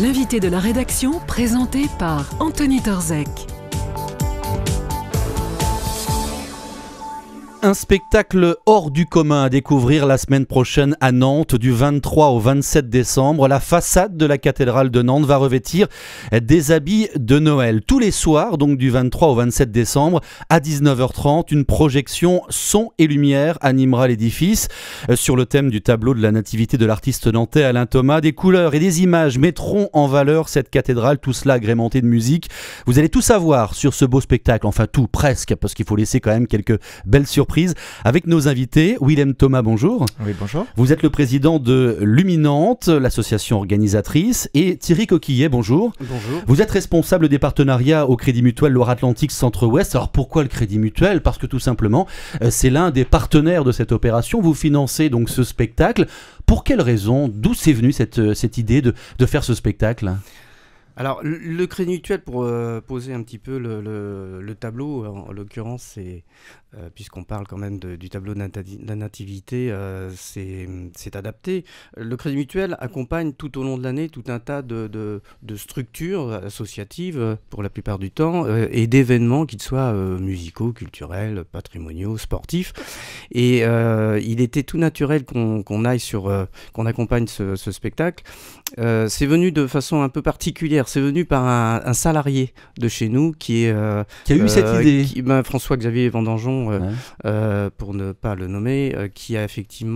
l'invité de la rédaction présenté par Anthony Torzek. Un spectacle hors du commun à découvrir la semaine prochaine à Nantes du 23 au 27 décembre. La façade de la cathédrale de Nantes va revêtir des habits de Noël. Tous les soirs, donc du 23 au 27 décembre à 19h30, une projection son et lumière animera l'édifice euh, sur le thème du tableau de la nativité de l'artiste nantais Alain Thomas. Des couleurs et des images mettront en valeur cette cathédrale, tout cela agrémenté de musique. Vous allez tout savoir sur ce beau spectacle, enfin tout presque, parce qu'il faut laisser quand même quelques belles surprises avec nos invités. Willem Thomas, bonjour. Oui, bonjour. Vous êtes le président de Luminante, l'association organisatrice, et Thierry Coquillet, bonjour. Bonjour. Vous êtes responsable des partenariats au Crédit Mutuel Loire-Atlantique Centre-Ouest. Alors pourquoi le Crédit Mutuel Parce que tout simplement, euh, c'est l'un des partenaires de cette opération. Vous financez donc ce spectacle. Pour quelle raison D'où c'est venu cette, euh, cette idée de, de faire ce spectacle alors, le Crédit Mutuel, pour euh, poser un petit peu le tableau, en l'occurrence, c'est euh, puisqu'on parle quand même du tableau de la nativité, euh, c'est adapté. Le Crédit Mutuel accompagne tout au long de l'année tout un tas de, structures associatives, euh, pour la plupart du temps, et d'événements, qu'ils soient musicaux, culturels, patrimoniaux, sportifs. Et il était tout naturel qu'on aille sur, qu'on accompagne ce, spectacle. c'est venu de façon un peu particulière. C'est venu par un, salarié de chez nous qui est qui a eu cette idée. ben, François Xavier Vendangeon euh, euh, pour ne pas le nommer, euh, qui a effectivement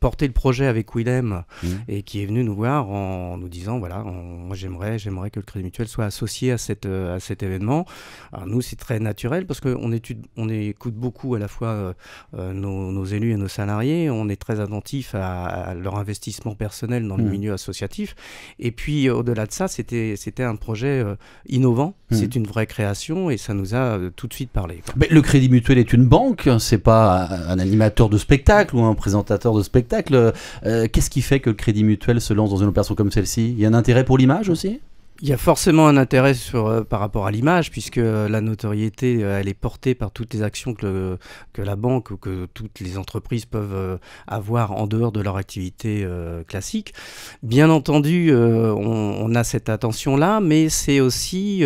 porté le projet avec Willem mm. et qui est venu nous voir en, nous disant voilà, moi j'aimerais, j'aimerais que le Crédit Mutuel soit associé à, cette, à cet événement. Alors nous, c'est très naturel parce qu'on on écoute beaucoup à la fois nos, élus et nos salariés, on est très attentif à, leur investissement personnel dans le mm. milieu associatif. Et puis au-delà de ça, c'était un projet innovant, mm. c'est une vraie création et ça nous a tout de suite parlé. le Crédit Mutuel, est une banque, c'est pas un animateur de spectacle ou un présentateur de spectacle. Euh, qu'est-ce qui fait que le Crédit Mutuel se lance dans une opération comme celle-ci Il y a un intérêt pour l'image aussi il y a forcément un intérêt sur, euh, par rapport à l'image, puisque euh, la notoriété, euh, elle est portée par toutes les actions que, la banque ou que toutes les entreprises peuvent avoir en dehors de leur activité classique. Bien entendu, on, a cette attention-là, mais c'est aussi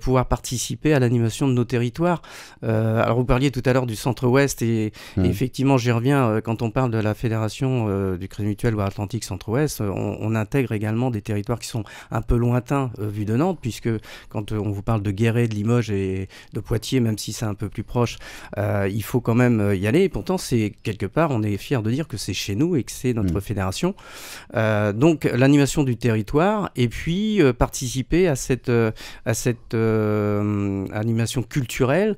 pouvoir participer à l'animation de nos territoires. alors vous parliez tout à l'heure du Centre-Ouest, et, mmh. effectivement, j'y reviens, quand on parle de la Fédération du Crédit Mutuel ou atlantique Centre-Ouest, on intègre également des territoires qui sont un peu lointains euh, vu de Nantes, puisque quand euh, on vous parle de Guéret, de Limoges et de Poitiers, même si c'est un peu plus proche, euh, il faut quand même y aller. pourtant, c'est quelque part, on est fier de dire que c'est chez nous et que c'est notre mm. fédération. donc, l'animation du territoire et puis participer à cette, à cette animation culturelle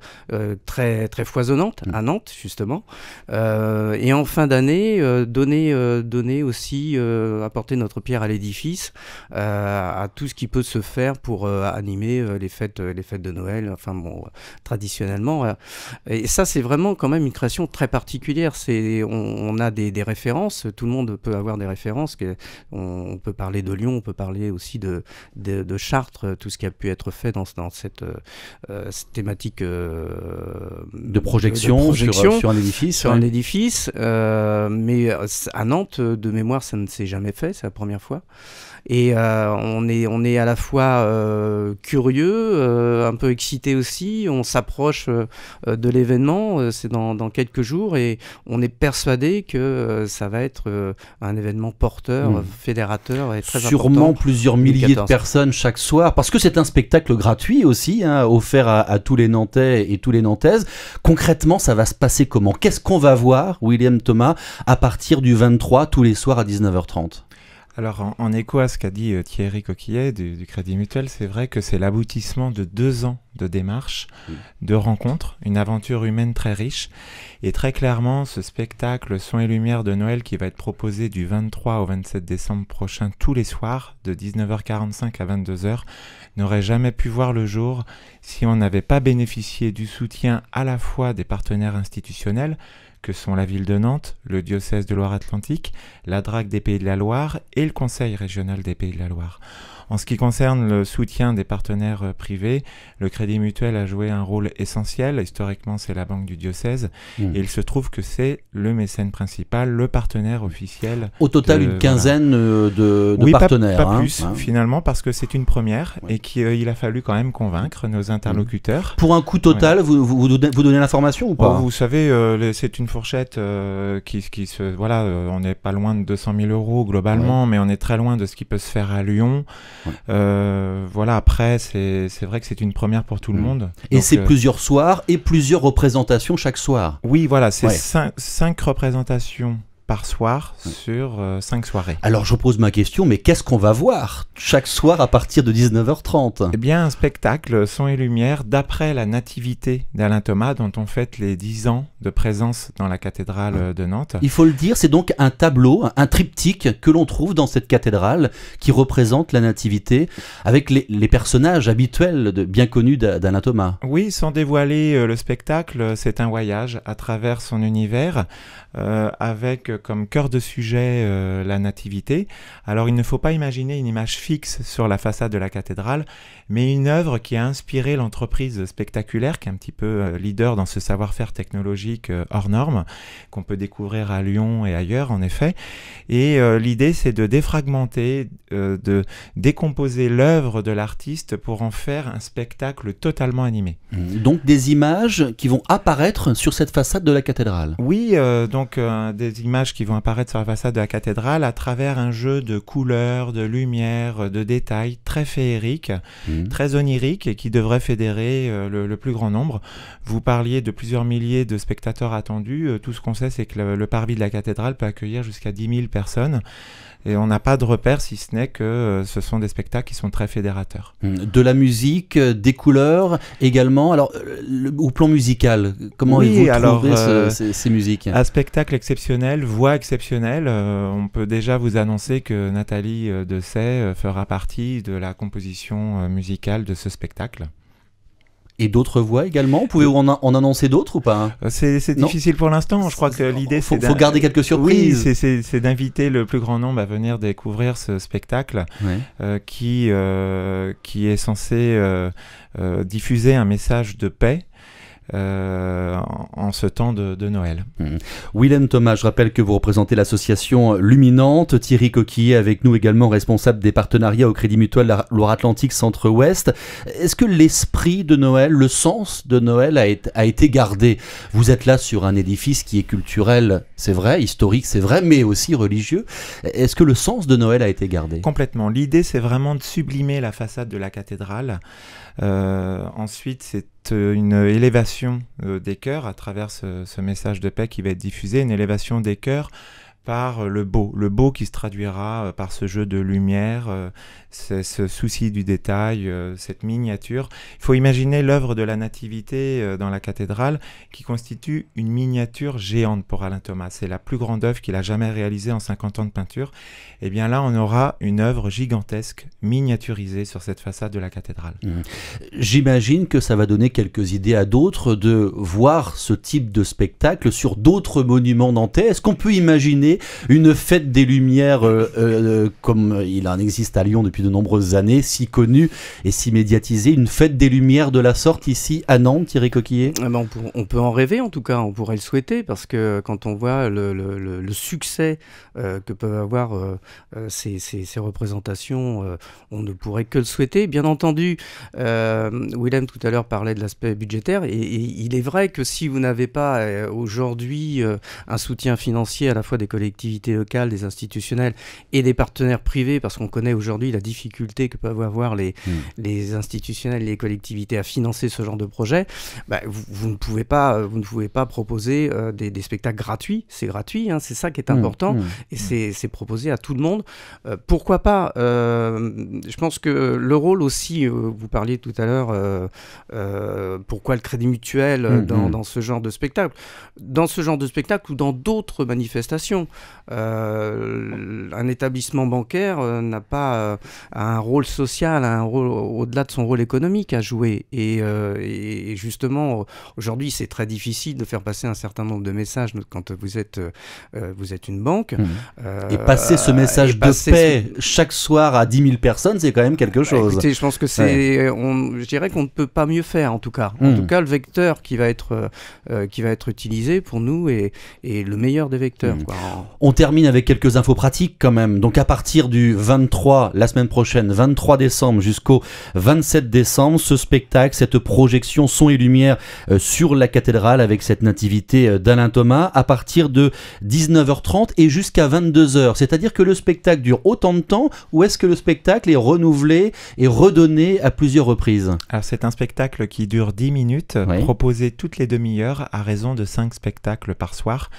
très, très foisonnante mm. à Nantes, justement. et en fin d'année, donner, donner aussi, apporter notre pierre à l'édifice, à tout ce qui peut se faire pour euh, animer euh, les fêtes, euh, les fêtes de Noël, enfin bon, traditionnellement. et ça, c'est vraiment quand même une création très particulière. C'est, on, a des, références, tout le monde peut avoir des références. On, on, peut parler de Lyon, on peut parler aussi de, de, Chartres, tout ce qui a pu être fait dans, dans cette, cette thématique de euh, projection, sur, un édifice. Sur un édifice. Euh, mais euh, à Nantes, de mémoire, ça ne s'est jamais fait, c'est la première fois. Et on, est, on est à la fois curieux, un peu excité aussi, on s'approche de l'événement, c'est dans, dans, quelques jours, et on est persuadé que ça va être un événement porteur, hmm. fédérateur et très Sûrement plusieurs milliers de personnes chaque soir, parce que c'est un spectacle gratuit aussi, hein, offert à, à tous les Nantais et tous les Nantaises concrètement, ça va se passer comment Qu'est-ce qu'on va voir, William Thomas, à partir du 23, tous les soirs à 19h30 alors, en, écho à ce qu'a dit euh, Thierry Coquillet du, Crédit Mutuel, c'est vrai que c'est l'aboutissement de deux ans de démarches, de rencontres, une aventure humaine très riche. Et très clairement, ce spectacle Son et Lumière de Noël qui va être proposé du 23 au 27 décembre prochain tous les soirs, de 19h45 à 22h, n'aurait jamais pu voir le jour si on n'avait pas bénéficié du soutien à la fois des partenaires institutionnels, que sont la ville de Nantes, le diocèse de Loire-Atlantique, la DRAC des Pays de la Loire et le Conseil régional des Pays de la Loire. En ce qui concerne le soutien des partenaires euh, privés, le Crédit Mutuel a joué un rôle essentiel. Historiquement, c'est la banque du diocèse. Hmm. Et il se trouve que c'est le mécène principal, le partenaire officiel. Au total, une quinzaine euh, de, de partenaires. Pas, hein, plus, hein. finalement, parce que c'est une première et qu'il euh, a fallu quand même convaincre nos hmm. interlocuteurs. Pour un coût total, vous, vous, donnez, l'information ou pas oh, hein Vous savez, c'est une fourchette qui, qui se. Voilà, on n'est pas loin de 200 000 euros globalement, mais on est très loin de ce qui peut se faire à Lyon. Euh, voilà, après, c'est vrai que c'est une première pour tout le mm. monde. Et c'est euh, plusieurs soirs et plusieurs représentations chaque soir. Oui, voilà, c'est cinq, représentations par soir sur euh, cinq soirées. Alors je pose ma question, mais qu'est-ce qu'on va voir chaque soir à partir de 19h30 Eh bien un spectacle son et lumière d'après la nativité d'Alain Thomas dont on fête les 10 ans de présence dans la cathédrale de Nantes. Il faut le dire, c'est donc un tableau, un triptyque que l'on trouve dans cette cathédrale qui représente la nativité avec les, personnages habituels de, bien connus d'Alain Thomas. Oui, sans dévoiler euh, le spectacle, c'est un voyage à travers son univers euh, avec comme cœur de sujet euh, la Nativité. Alors il ne faut pas imaginer une image fixe sur la façade de la cathédrale, mais une œuvre qui a inspiré l'entreprise spectaculaire, qui est un petit peu euh, leader dans ce savoir-faire technologique euh, hors norme, qu'on peut découvrir à Lyon et ailleurs en effet. Et l'idée c'est de défragmenter, de décomposer l'œuvre de l'artiste pour en faire un spectacle totalement animé. Mmh. Donc des images qui vont apparaître sur cette façade de la cathédrale. Oui, donc des images qui vont apparaître sur la façade de la cathédrale à travers un jeu de couleurs, de lumière, de détails très féerique, mmh. très onirique et qui devrait fédérer euh, le, plus grand nombre. Vous parliez de plusieurs milliers de spectateurs attendus. Euh, tout ce qu'on sait, c'est que le, le parvis de la cathédrale peut accueillir jusqu'à 10 000 personnes et on n'a pas de repère si ce n'est que euh, ce sont des spectacles qui sont très fédérateurs. Hmm. De la musique, euh, des couleurs également. Alors, euh, le, au plan musical, comment vous alors, ces, ces, musiques Un spectacle exceptionnel, voix exceptionnelle. on peut déjà vous annoncer que Nathalie Dessay fera partie de la composition musicale de ce spectacle. Et d'autres voix également Vous pouvez en, en annoncer d'autres ou pas euh, C'est difficile pour l'instant. Je crois que l'idée, c'est. Il faut garder quelques surprises. c'est d'inviter le plus grand nombre à venir découvrir ce spectacle euh, qui, euh, qui est censé diffuser un message de paix. Euh, en, ce temps de, de Noël. Hmm. Willem Thomas, je rappelle que vous représentez l'association Luminante, Thierry Coquillet avec nous également responsable des partenariats au Crédit Mutuel Loire-Atlantique Centre-Ouest. Est-ce que l'esprit de Noël, le sens de Noël a, été, a été gardé Vous êtes là sur un édifice qui est culturel, c'est vrai, historique, c'est vrai, mais aussi religieux. Est-ce que le sens de Noël a été gardé Complètement. L'idée, c'est vraiment de sublimer la façade de la cathédrale. Euh, ensuite, c'est euh, une élévation euh, des cœurs à travers ce, message de paix qui va être diffusé, une élévation des cœurs par euh, le beau, le beau qui se traduira euh, par ce jeu de lumière, euh, ce souci du détail, cette miniature. Il faut imaginer l'œuvre de la Nativité dans la cathédrale qui constitue une miniature géante pour Alain Thomas. C'est la plus grande œuvre qu'il a jamais réalisée en 50 ans de peinture. Et eh bien là, on aura une œuvre gigantesque, miniaturisée sur cette façade de la cathédrale. Mmh. J'imagine que ça va donner quelques idées à d'autres de voir ce type de spectacle sur d'autres monuments nantais. Est-ce qu'on peut imaginer une fête des Lumières, euh, euh, comme il en existe à Lyon depuis de nombreuses années, si connue et si médiatisée. Une fête des Lumières de la sorte ici à Nantes, Thierry Coquillet ah ben, on, peut en rêver en tout cas, on pourrait le souhaiter, parce que quand on voit le, succès euh, que peuvent avoir ces, représentations, on ne pourrait que le souhaiter. Bien entendu, Willem tout à l'heure parlait de l'aspect budgétaire, et, il est vrai que si vous n'avez pas aujourd'hui un soutien financier à la fois des collectivités, collectivités locales, des institutionnels et des partenaires privés, parce qu'on connaît aujourd'hui la difficulté que peuvent avoir les, hmm. les institutionnels et les collectivités à financer ce genre de projet, bah, vous, ne pouvez pas, euh, vous ne pouvez pas proposer euh, des, spectacles gratuits. C'est gratuit, hein, c'est ça qui est hmm. important, hmm. et c'est proposé à tout le monde. Euh, pourquoi pas Je pense que le rôle aussi, vous parliez tout à l'heure, pourquoi le crédit mutuel dans, dans, ce genre de spectacle Dans ce genre de spectacle ou dans d'autres manifestations, euh, un établissement bancaire euh, n'a pas euh, un rôle social, un rôle au-delà de son rôle économique à jouer. Et, justement, aujourd'hui, c'est très difficile de faire passer un certain nombre de messages quand vous êtes, vous êtes une banque. Mmh. et passer ce message de paix chaque soir à 10 000 personnes, c'est quand même quelque bah, chose. je pense que c'est, je dirais qu'on ne peut pas mieux faire en tout cas. En mmh. tout cas, le vecteur qui va être, qui va être utilisé pour nous est, le meilleur des vecteurs. Mmh. On termine avec quelques infos pratiques quand même. Donc à partir du 23, la semaine prochaine, 23 décembre jusqu'au 27 décembre, ce spectacle, cette projection son et lumière euh, sur la cathédrale avec cette nativité euh, d'Alain Thomas à partir de 19h30 et jusqu'à 22h. C'est-à-dire que le spectacle dure autant de temps ou est-ce que le spectacle est renouvelé et redonné à plusieurs reprises c'est un spectacle qui dure 10 minutes, proposé toutes les demi-heures à raison de 5 spectacles par soir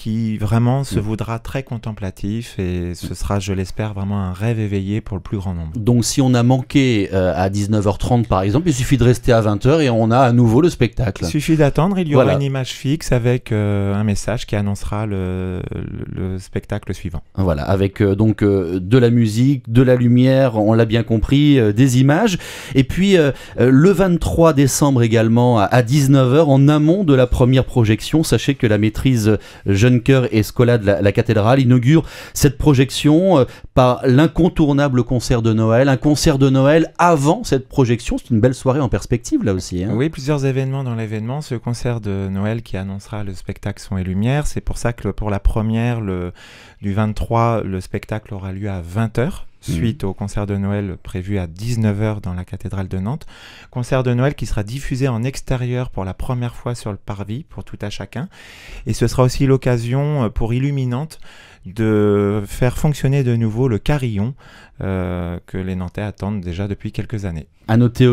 qui vraiment se mm. voudra très contemplatif et ce mm. sera, je l'espère, vraiment un rêve éveillé pour le plus grand nombre. Donc si on a manqué euh, à 19h30 par exemple, il suffit de rester à 20h et on a à nouveau le spectacle. Il suffit d'attendre, il y aura une image fixe avec euh, un message qui annoncera le, spectacle suivant. Voilà, avec euh, donc de la musique, de la lumière, on l'a bien compris, des images. Et puis le 23 décembre également à 19h en amont de la première projection, sachez que la maîtrise jeune Juncker et Scola de la, cathédrale inaugure cette projection euh, par l'incontournable concert de Noël, un concert de Noël avant cette projection. C'est une belle soirée en perspective là aussi. Hein. Oui, plusieurs événements dans l'événement. Ce concert de Noël qui annoncera le spectacle Son et Lumière. C'est pour ça que pour la première, le, du 23, le spectacle aura lieu à 20h. Mmh. suite au concert de Noël prévu à 19h dans la cathédrale de Nantes. Concert de Noël qui sera diffusé en extérieur pour la première fois sur le parvis pour tout à chacun. Et ce sera aussi l'occasion euh, pour Illuminante de faire fonctionner de nouveau le carillon euh, que les Nantais attendent déjà depuis quelques années. À noter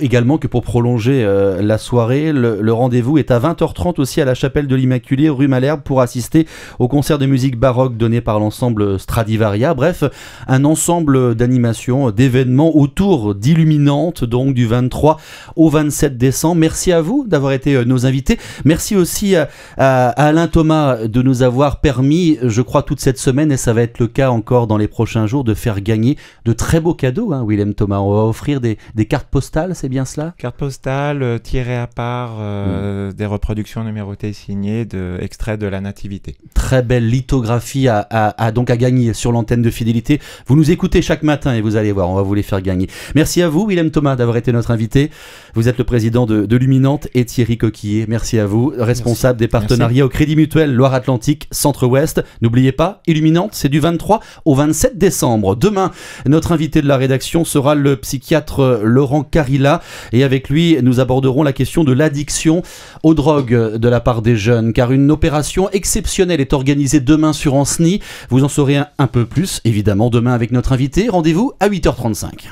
également que pour prolonger euh, la soirée, le, rendez-vous est à 20h30 aussi à la chapelle de l'Immaculée, rue Malherbe, pour assister au concert de musique baroque donné par l'ensemble Stradivaria. Bref, un ensemble d'animations, d'événements autour d'illuminantes, donc du 23 au 27 décembre. Merci à vous d'avoir été euh, nos invités. Merci aussi à, Alain Thomas de nous avoir permis, je crois, toute cette semaine, et ça va être le cas encore dans les prochains jours, de faire gagner de très beaux cadeaux. Hein, Willem Thomas, on va offrir des des cartes postales, c'est bien cela Cartes postales euh, tirées à part, euh, hmm. des reproductions numérotées signées, de, extraits de la nativité. Très belle lithographie à, donc à gagner sur l'antenne de fidélité. Vous nous écoutez chaque matin et vous allez voir, on va vous les faire gagner. Merci à vous, Willem Thomas, d'avoir été notre invité. Vous êtes le président de, Luminante et Thierry Coquillet. Merci à vous, responsable des partenariats au Crédit Mutuel Loire-Atlantique Centre-Ouest. N'oubliez pas, Illuminante, c'est du 23 au 27 décembre. Demain, notre invité de la rédaction sera le psychiatre Laurent Carilla. Et avec lui, nous aborderons la question de l'addiction aux drogues de la part des jeunes, car une opération exceptionnelle est organisée demain sur Anceny. Vous en saurez un, peu plus, évidemment, demain avec notre invité. Rendez-vous à 8h35.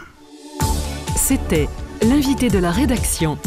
C'était l'invité de la rédaction.